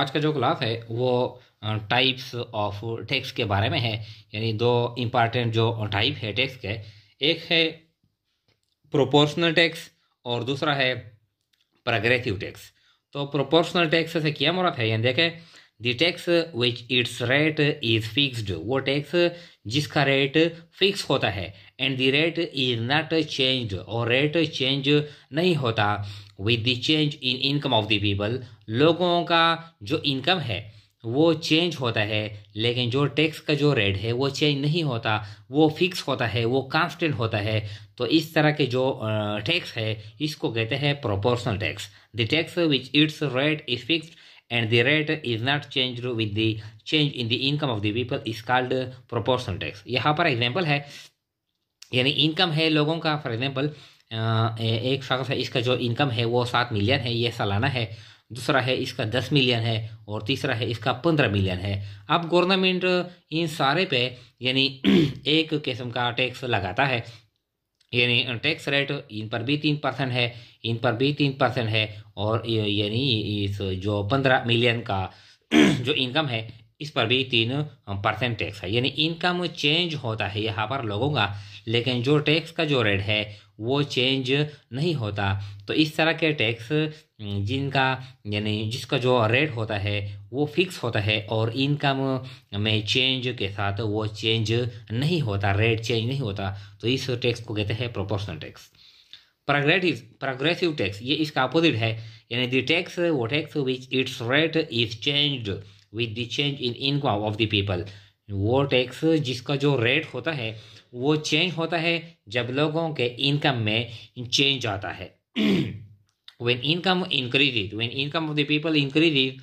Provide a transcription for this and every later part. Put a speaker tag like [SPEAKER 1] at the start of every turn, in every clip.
[SPEAKER 1] आज का जो क्लास है वो टाइप्स ऑफ टेक्स्ट के बारे में है यानी दो इम्पॉर्टेंट जो टाइप है टेक्स्ट के एक है प्रोपोर्शनल टैक्स और दूसरा है प्रोग्रेसिव टैक्स तो प्रोपोर्शनल टैक्स से क्या मुराद है यानी देखें the tax which its rate is fixed वो टैक्स जिसका रेट फिक्स होता है and the rate is not change और रेट चेंज नहीं होता with the change in income of the people लोगों का जो इनकम है वो चेंज होता है लेकिन जो टैक्स का जो रेट है वो चेंज नहीं होता वो फिक्स होता है वो कांस्टेंट होता है तो इस तरह के जो टैक्स है इसको कहते हैं proportional tax the tax which its rate is fixed and the rate is not changed with the change in the income of the people is called proportional tax यहाँ पर example है यानी income है लोगों का for example एक शख्स है इसका जो income है वो सात million है ये सालाना है दूसरा है इसका दस मिलियन है और तीसरा है इसका पंद्रह मिलियन है अब गवर्नमेंट इन सारे पे यानी एक किस्म का टैक्स लगाता है यानी टैक्स रेट इन पर भी तीन परसेंट है इन पर भी तीन परसेंट है और यानी इस जो पंद्रह मिलियन का जो इनकम है इस पर भी तीन परसेंट टैक्स है यानी इनकम चेंज होता है यहाँ पर लोगों का लेकिन जो टैक्स का जो रेट है वो चेंज नहीं होता तो इस तरह के टैक्स जिनका यानी जिसका जो रेट होता है वो फिक्स होता है और इनकम में चेंज के साथ वो चेंज नहीं होता रेट चेंज नहीं होता तो इस टैक्स को कहते हैं proportional tax progressive progressive tax ये इसका अपोजिट है यानी द टैक्स वो tax which its rate is change with the change in income of the people वो टैक्स जिसका जो रेट होता है वो चेंज होता है जब लोगों के इनकम में चेंज आता है when income increase when income of the people increase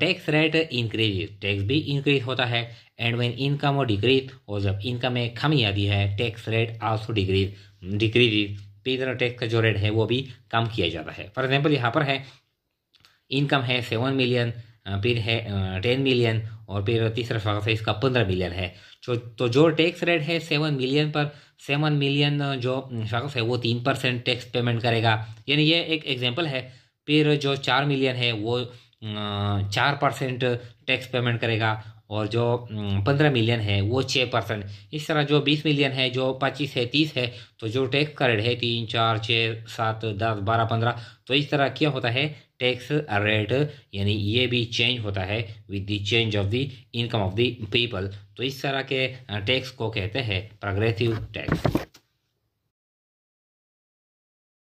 [SPEAKER 1] tax rate increase tax भी इंक्रीज होता है एंड वेन इनकम डिक्रीज और जब इनकम में कमी आती है tax rate also decrease decrease इधर टैक्स का जो रेट है वो भी कम किया जाता है फॉर एग्जाम्पल यहाँ पर है इनकम है सेवन मिलियन फिर है टेन मिलियन और फिर तीसरा स्वागत है इसका पंद्रह मिलियन है जो तो, तो जो टैक्स रेट है सेवन मिलियन पर सेवन मिलियन जो शख्स है वो तीन परसेंट टैक्स पेमेंट करेगा यानी ये एक एग्जाम्पल है फिर जो चार मिलियन है वो चार परसेंट टैक्स पेमेंट करेगा और जो पंद्रह मिलियन है वो छः परसेंट इस तरह जो बीस मिलियन है जो पच्चीस है तीस है तो जो टैक्स का रेट है तीन चार छः सात दस बारह पंद्रह तो इस तरह क्या होता है टैक्स रेट यानी ये भी चेंज होता है with the change of the income of the people तो इस तरह के टैक्स को कहते हैं प्रोग्रेसिव टैक्स